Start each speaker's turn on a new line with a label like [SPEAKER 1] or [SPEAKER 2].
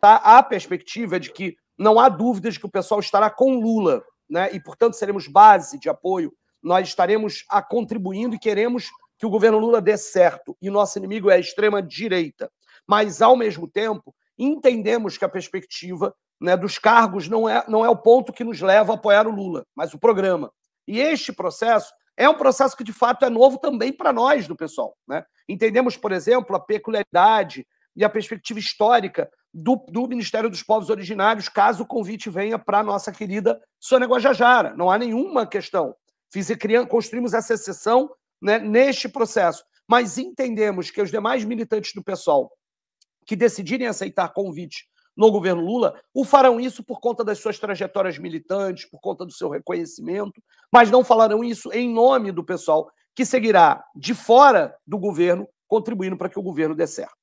[SPEAKER 1] tá? A perspectiva de que não há dúvidas de que o pessoal estará com Lula, né? E, portanto, seremos base de apoio. Nós estaremos a contribuindo e queremos que o governo Lula dê certo. E nosso inimigo é a extrema-direita. Mas, ao mesmo tempo, entendemos que a perspectiva né, dos cargos não é, não é o ponto que nos leva a apoiar o Lula, mas o programa. E este processo é um processo que, de fato, é novo também para nós, do pessoal. Né? Entendemos, por exemplo, a peculiaridade e a perspectiva histórica do, do Ministério dos Povos Originários, caso o convite venha para a nossa querida Sônia Guajajara. Não há nenhuma questão. Fiz e criamos, construímos essa exceção né, neste processo. Mas entendemos que os demais militantes do pessoal que decidirem aceitar convite no governo Lula, o farão isso por conta das suas trajetórias militantes, por conta do seu reconhecimento, mas não falarão isso em nome do pessoal que seguirá de fora do governo, contribuindo para que o governo dê certo.